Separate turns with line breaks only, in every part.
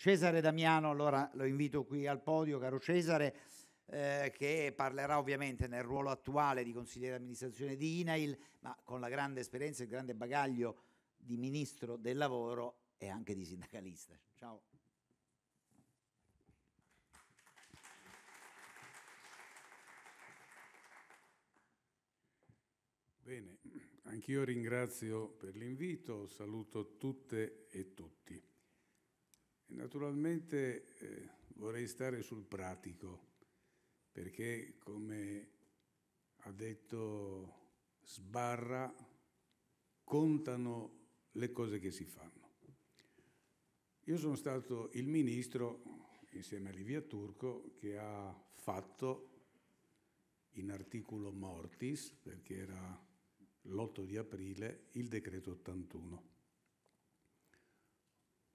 Cesare Damiano, allora lo invito qui al podio, caro Cesare, eh, che parlerà ovviamente nel ruolo attuale di consigliere d'amministrazione di INAIL, ma con la grande esperienza e il grande bagaglio di ministro del lavoro e anche di sindacalista. Ciao. Bene, anch'io ringrazio per l'invito, saluto tutte e tutti. Naturalmente eh, vorrei stare sul pratico, perché come ha detto Sbarra, contano le cose che si fanno. Io sono stato il ministro, insieme a Livia Turco, che ha fatto in articolo mortis, perché era l'8 di aprile, il decreto 81.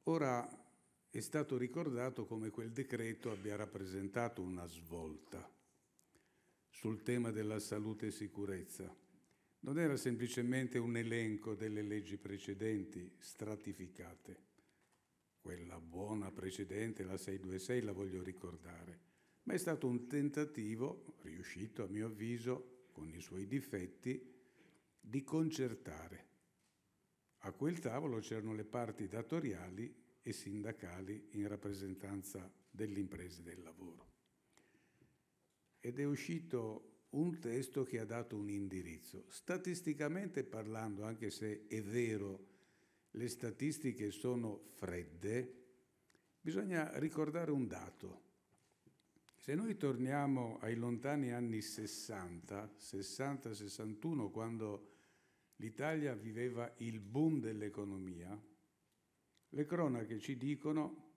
Ora è stato ricordato come quel decreto abbia rappresentato una svolta sul tema della salute e sicurezza. Non era semplicemente un elenco delle leggi precedenti stratificate. Quella buona precedente, la 626, la voglio ricordare ma è stato un tentativo, riuscito a mio avviso, con i suoi difetti, di concertare. A quel tavolo c'erano le parti datoriali e sindacali in rappresentanza delle imprese del lavoro. Ed è uscito un testo che ha dato un indirizzo. Statisticamente parlando, anche se è vero le statistiche sono fredde, bisogna ricordare un dato. Se noi torniamo ai lontani anni 60, 60-61, quando l'Italia viveva il boom dell'economia, le cronache ci dicono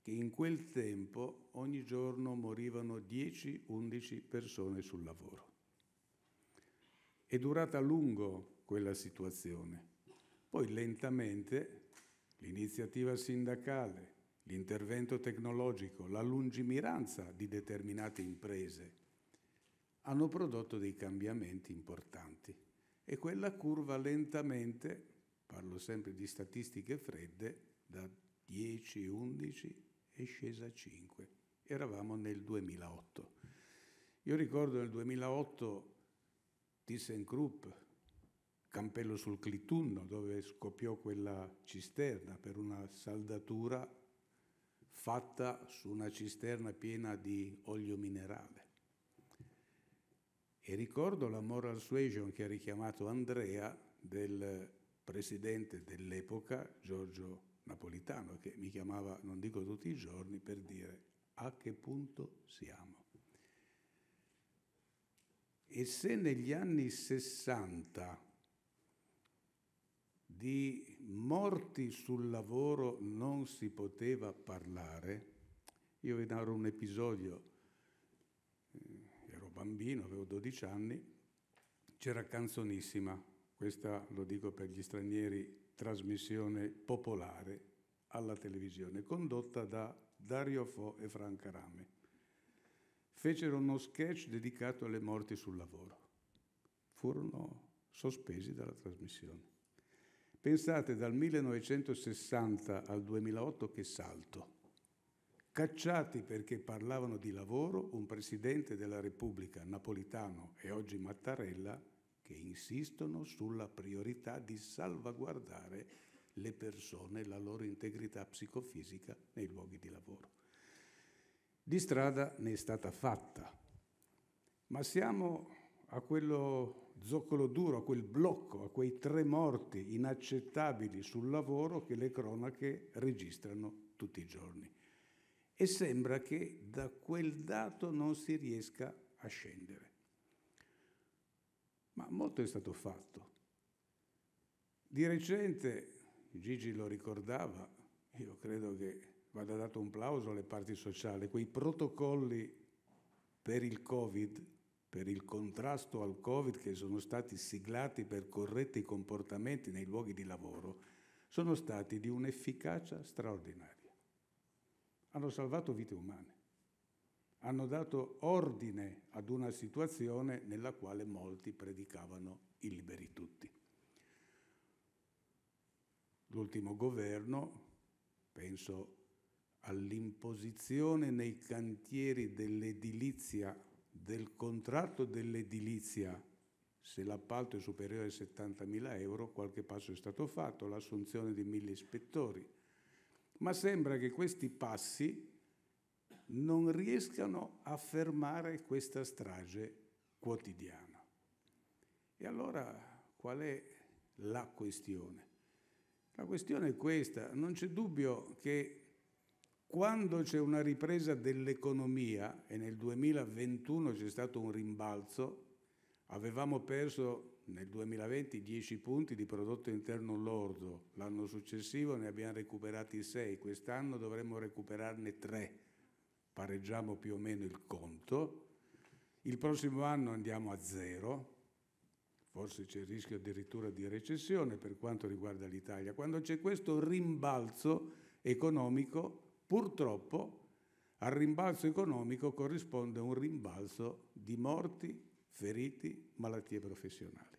che in quel tempo ogni giorno morivano 10-11 persone sul lavoro. È durata a lungo quella situazione. Poi lentamente l'iniziativa sindacale, l'intervento tecnologico, la lungimiranza di determinate imprese hanno prodotto dei cambiamenti importanti e quella curva lentamente parlo sempre di statistiche fredde, da 10, 11 è scesa a 5. Eravamo nel 2008. Io ricordo nel 2008 ThyssenKrupp, Campello sul Clitunno, dove scoppiò quella cisterna per una saldatura fatta su una cisterna piena di olio minerale. E ricordo la moral suasion che ha richiamato Andrea del presidente dell'epoca, Giorgio Napolitano, che mi chiamava, non dico tutti i giorni, per dire a che punto siamo. E se negli anni 60 di morti sul lavoro non si poteva parlare, io vi darò un episodio, eh, ero bambino, avevo 12 anni, c'era Canzonissima, questa lo dico per gli stranieri, trasmissione popolare alla televisione, condotta da Dario Fo e Franca Rame. Fecero uno sketch dedicato alle morti sul lavoro. Furono sospesi dalla trasmissione. Pensate dal 1960 al 2008 che salto. Cacciati perché parlavano di lavoro, un presidente della Repubblica, Napolitano e oggi Mattarella, che insistono sulla priorità di salvaguardare le persone, la loro integrità psicofisica nei luoghi di lavoro. Di strada ne è stata fatta, ma siamo a quello zoccolo duro, a quel blocco, a quei tre morti inaccettabili sul lavoro che le cronache registrano tutti i giorni. E sembra che da quel dato non si riesca a scendere molto è stato fatto. Di recente, Gigi lo ricordava, io credo che vada dato un plauso alle parti sociali, quei protocolli per il Covid, per il contrasto al Covid che sono stati siglati per corretti comportamenti nei luoghi di lavoro, sono stati di un'efficacia straordinaria. Hanno salvato vite umane hanno dato ordine ad una situazione nella quale molti predicavano i liberi tutti. L'ultimo governo, penso all'imposizione nei cantieri dell'edilizia, del contratto dell'edilizia, se l'appalto è superiore ai 70.000 euro, qualche passo è stato fatto, l'assunzione di mille ispettori. Ma sembra che questi passi non riescano a fermare questa strage quotidiana. E allora qual è la questione? La questione è questa, non c'è dubbio che quando c'è una ripresa dell'economia, e nel 2021 c'è stato un rimbalzo, avevamo perso nel 2020 10 punti di prodotto interno lordo, l'anno successivo ne abbiamo recuperati 6, quest'anno dovremmo recuperarne 3 pareggiamo più o meno il conto, il prossimo anno andiamo a zero, forse c'è il rischio addirittura di recessione per quanto riguarda l'Italia, quando c'è questo rimbalzo economico, purtroppo al rimbalzo economico corrisponde un rimbalzo di morti, feriti, malattie professionali.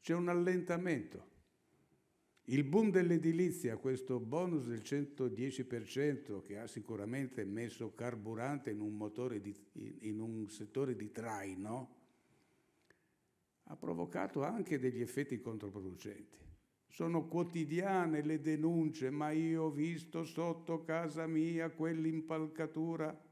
C'è un allentamento il boom dell'edilizia, questo bonus del 110% che ha sicuramente messo carburante in un, di, in un settore di traino, ha provocato anche degli effetti controproducenti. Sono quotidiane le denunce, ma io ho visto sotto casa mia quell'impalcatura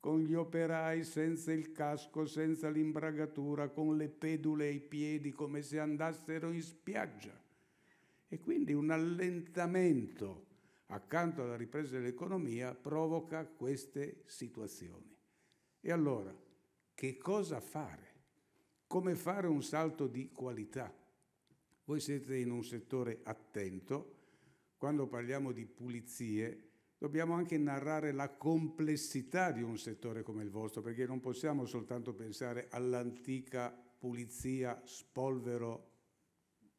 con gli operai senza il casco, senza l'imbragatura, con le pedule ai piedi come se andassero in spiaggia e quindi un allentamento accanto alla ripresa dell'economia provoca queste situazioni. E allora, che cosa fare? Come fare un salto di qualità? Voi siete in un settore attento, quando parliamo di pulizie dobbiamo anche narrare la complessità di un settore come il vostro, perché non possiamo soltanto pensare all'antica pulizia, spolvero,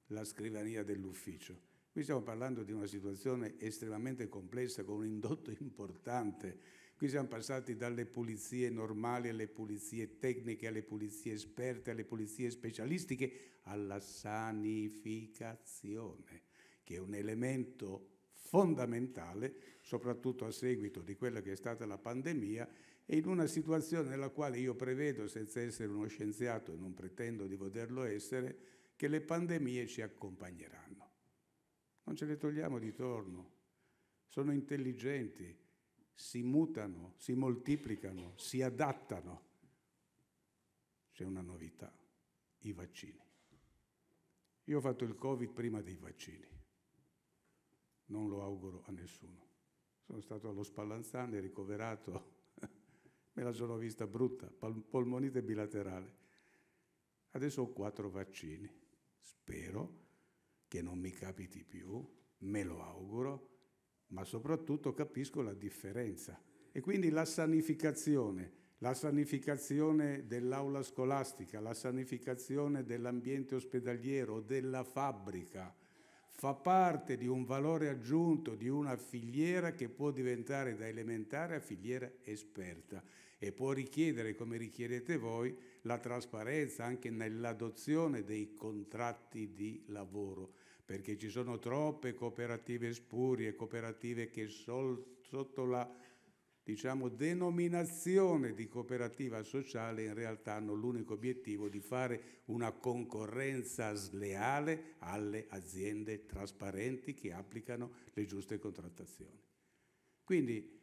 la scrivania dell'ufficio. Qui stiamo parlando di una situazione estremamente complessa con un indotto importante. Qui siamo passati dalle pulizie normali alle pulizie tecniche, alle pulizie esperte, alle pulizie specialistiche, alla sanificazione, che è un elemento fondamentale, soprattutto a seguito di quella che è stata la pandemia, e in una situazione nella quale io prevedo, senza essere uno scienziato e non pretendo di poterlo essere, che le pandemie ci accompagneranno. Non ce le togliamo di torno. Sono intelligenti, si mutano, si moltiplicano, si adattano. C'è una novità, i vaccini. Io ho fatto il Covid prima dei vaccini. Non lo auguro a nessuno. Sono stato allo Spallanzani, ricoverato, me la sono vista brutta, polmonite bilaterale. Adesso ho quattro vaccini Spero che non mi capiti più, me lo auguro, ma soprattutto capisco la differenza. E quindi la sanificazione, la sanificazione dell'aula scolastica, la sanificazione dell'ambiente ospedaliero, della fabbrica, fa parte di un valore aggiunto, di una filiera che può diventare da elementare a filiera esperta e può richiedere, come richiedete voi, la trasparenza anche nell'adozione dei contratti di lavoro, perché ci sono troppe cooperative spurie, cooperative che sol- sotto la diciamo, denominazione di cooperativa sociale in realtà hanno l'unico obiettivo di fare una concorrenza sleale alle aziende trasparenti che applicano le giuste contrattazioni. Quindi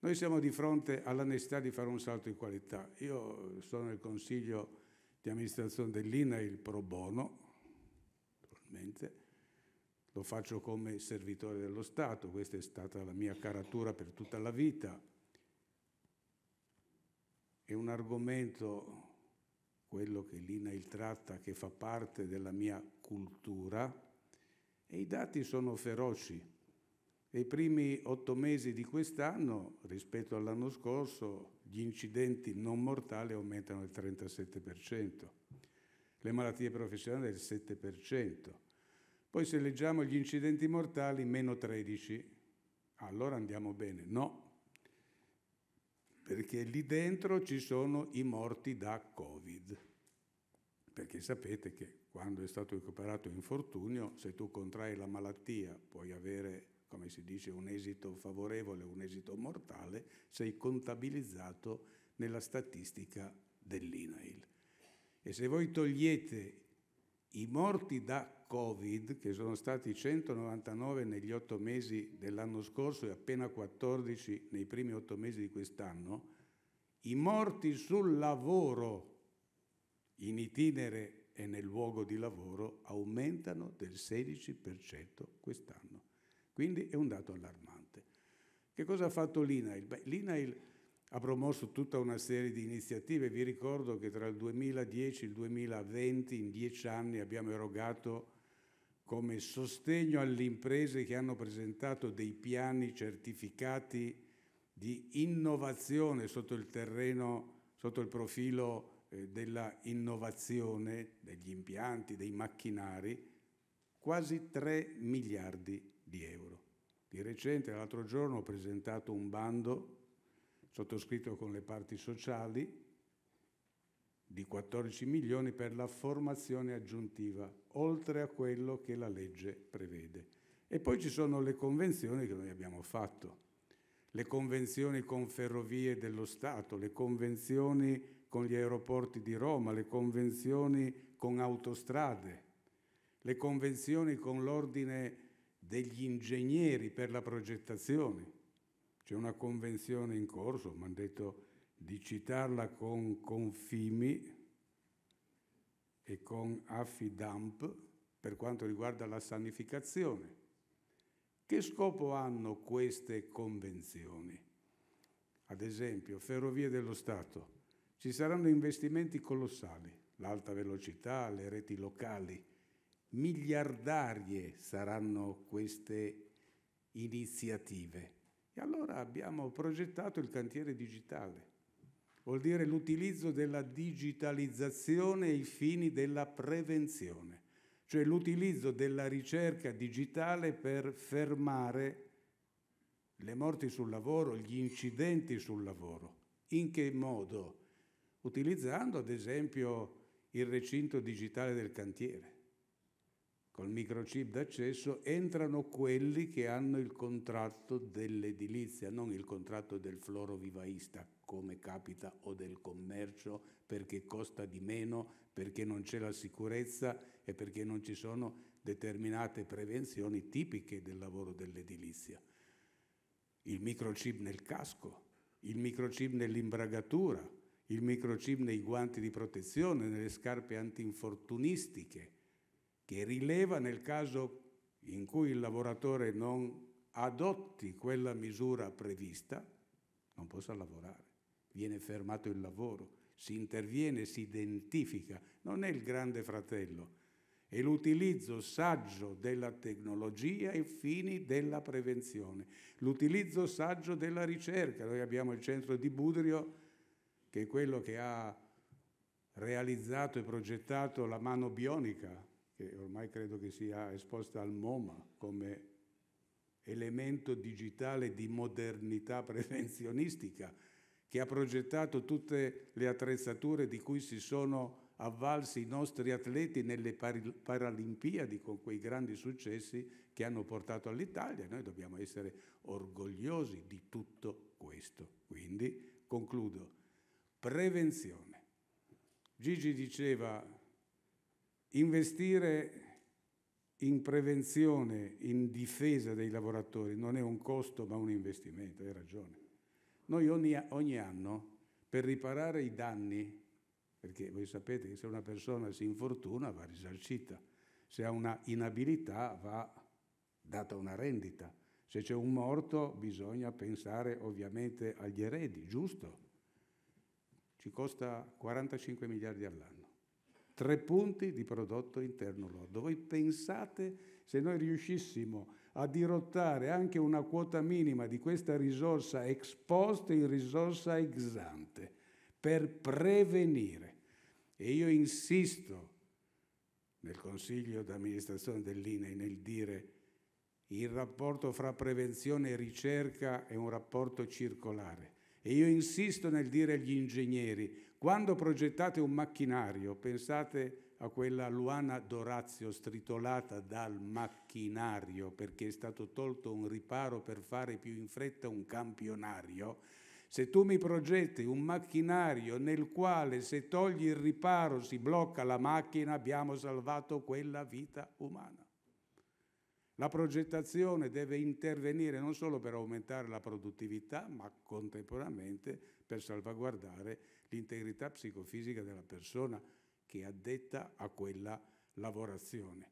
noi siamo di fronte alla necessità di fare un salto di qualità. Io sono nel consiglio di amministrazione dell'INAIL pro bono, naturalmente, lo faccio come servitore dello Stato, questa è stata la mia caratura per tutta la vita, è un argomento, quello che l'INAIL tratta, che fa parte della mia cultura e i dati sono feroci. Nei primi otto mesi di quest'anno, rispetto all'anno scorso, gli incidenti non mortali aumentano del 37%, le malattie professionali del 7%. Poi se leggiamo gli incidenti mortali, meno 13%. Allora andiamo bene. No, perché lì dentro ci sono i morti da Covid. Perché sapete che quando è stato recuperato infortunio, se tu contrai la malattia puoi avere, come si dice, un esito favorevole, un esito mortale, sei contabilizzato nella statistica dell'INAIL. E se voi togliete i morti da Covid, che sono stati 199 negli otto mesi dell'anno scorso e appena 14 nei primi otto mesi di quest'anno, i morti sul lavoro in itinere e nel luogo di lavoro aumentano del 16% quest'anno. Quindi è un dato allarmante. Che cosa ha fatto l'INAIL? Beh, L'INAIL ha promosso tutta una serie di iniziative. Vi ricordo che tra il 2010 e il 2020, in dieci anni, abbiamo erogato come sostegno alle imprese che hanno presentato dei piani certificati di innovazione sotto il terreno, sotto il profilo eh, della innovazione degli impianti, dei macchinari, quasi 3 miliardi di euro. Di recente, l'altro giorno, ho presentato un bando sottoscritto con le parti sociali di 14 milioni per la formazione aggiuntiva, oltre a quello che la legge prevede. E poi ci sono le convenzioni che noi abbiamo fatto, le convenzioni con Ferrovie dello Stato, le convenzioni con gli aeroporti di Roma, le convenzioni con autostrade, le convenzioni con l'ordine degli ingegneri per la progettazione. C'è una convenzione in corso, mi hanno detto di citarla con Confimi e con Affidamp per quanto riguarda la sanificazione. Che scopo hanno queste convenzioni? Ad esempio, Ferrovie dello Stato. Ci saranno investimenti colossali, l'alta velocità, le reti locali. Miliardarie saranno queste iniziative. E allora abbiamo progettato il cantiere digitale vuol dire l'utilizzo della digitalizzazione ai fini della prevenzione, cioè l'utilizzo della ricerca digitale per fermare le morti sul lavoro, gli incidenti sul lavoro. In che modo? Utilizzando ad esempio il recinto digitale del cantiere col microchip d'accesso entrano quelli che hanno il contratto dell'edilizia, non il contratto del florovivaista, come capita, o del commercio, perché costa di meno, perché non c'è la sicurezza e perché non ci sono determinate prevenzioni tipiche del lavoro dell'edilizia. Il microchip nel casco, il microchip nell'imbragatura, il microchip nei guanti di protezione, nelle scarpe antinfortunistiche che rileva nel caso in cui il lavoratore non adotti quella misura prevista, non possa lavorare, viene fermato il lavoro, si interviene, si identifica, non è il grande fratello, è l'utilizzo saggio della tecnologia ai fini della prevenzione, l'utilizzo saggio della ricerca. Noi abbiamo il centro di Budrio che è quello che ha realizzato e progettato la mano bionica, che ormai credo che sia esposta al MoMA come elemento digitale di modernità prevenzionistica, che ha progettato tutte le attrezzature di cui si sono avvalsi i nostri atleti nelle Paralimpiadi con quei grandi successi che hanno portato all'Italia. Noi dobbiamo essere orgogliosi di tutto questo. Quindi concludo. Prevenzione. Gigi diceva Investire in prevenzione, in difesa dei lavoratori, non è un costo ma un investimento, hai ragione. Noi ogni, ogni anno, per riparare i danni, perché voi sapete che se una persona si infortuna va risarcita, se ha una inabilità va data una rendita, se c'è un morto bisogna pensare ovviamente agli eredi, giusto? Ci costa 45 miliardi all'anno Tre punti di prodotto interno lordo. Voi pensate se noi riuscissimo a dirottare anche una quota minima di questa risorsa ex post in risorsa ex ante per prevenire. E io insisto nel consiglio d'amministrazione dell'INAI nel dire il rapporto fra prevenzione e ricerca è un rapporto circolare. E io insisto nel dire agli ingegneri, quando progettate un macchinario, pensate a quella Luana Dorazio stritolata dal macchinario perché è stato tolto un riparo per fare più in fretta un campionario, se tu mi progetti un macchinario nel quale se togli il riparo si blocca la macchina, abbiamo salvato quella vita umana. La progettazione deve intervenire non solo per aumentare la produttività, ma contemporaneamente per salvaguardare l'integrità psicofisica della persona che è addetta a quella lavorazione.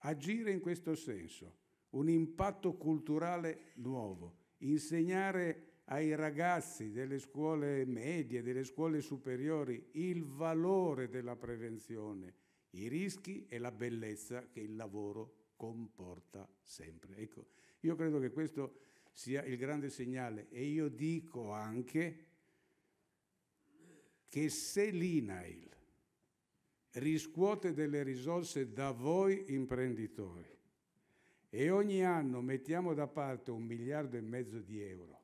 Agire in questo senso, un impatto culturale nuovo, insegnare ai ragazzi delle scuole medie, delle scuole superiori, il valore della prevenzione, i rischi e la bellezza che il lavoro comporta sempre. Ecco, io credo che questo sia il grande segnale e io dico anche che se l'INAIL riscuote delle risorse da voi imprenditori e ogni anno mettiamo da parte un miliardo e mezzo di euro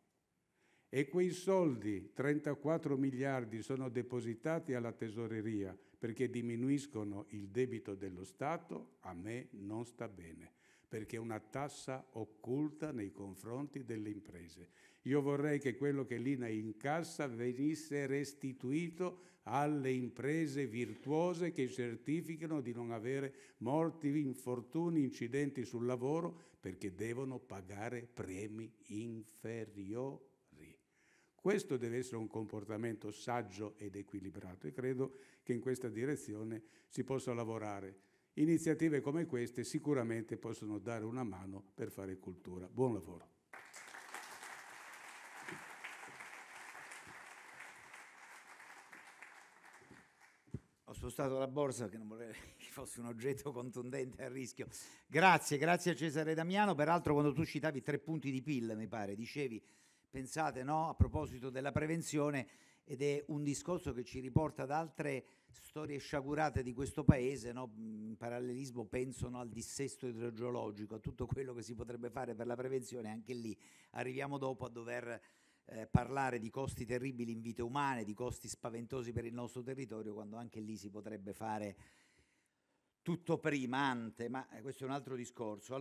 e quei soldi, 34 miliardi, sono depositati alla tesoreria perché diminuiscono il debito dello Stato, a me non sta bene, perché è una tassa occulta nei confronti delle imprese. Io vorrei che quello che l'INA incassa venisse restituito alle imprese virtuose che certificano di non avere morti, infortuni, incidenti sul lavoro, perché devono pagare premi inferiori questo deve essere un comportamento saggio ed equilibrato e credo che in questa direzione si possa lavorare. Iniziative come queste sicuramente possono dare una mano per fare cultura. Buon lavoro. Ho spostato la borsa perché non volevo che fosse un oggetto contundente a rischio. Grazie, grazie a Cesare Damiano. Peraltro quando tu citavi tre punti di PIL, mi pare, dicevi Pensate, no? A proposito della prevenzione, ed è un discorso che ci riporta ad altre storie sciagurate di questo paese, no? in parallelismo pensano al dissesto idrogeologico, a tutto quello che si potrebbe fare per la prevenzione, anche lì arriviamo dopo a dover eh, parlare di costi terribili in vite umane, di costi spaventosi per il nostro territorio, quando anche lì si potrebbe fare tutto prima, ante, ma eh, questo è un altro discorso.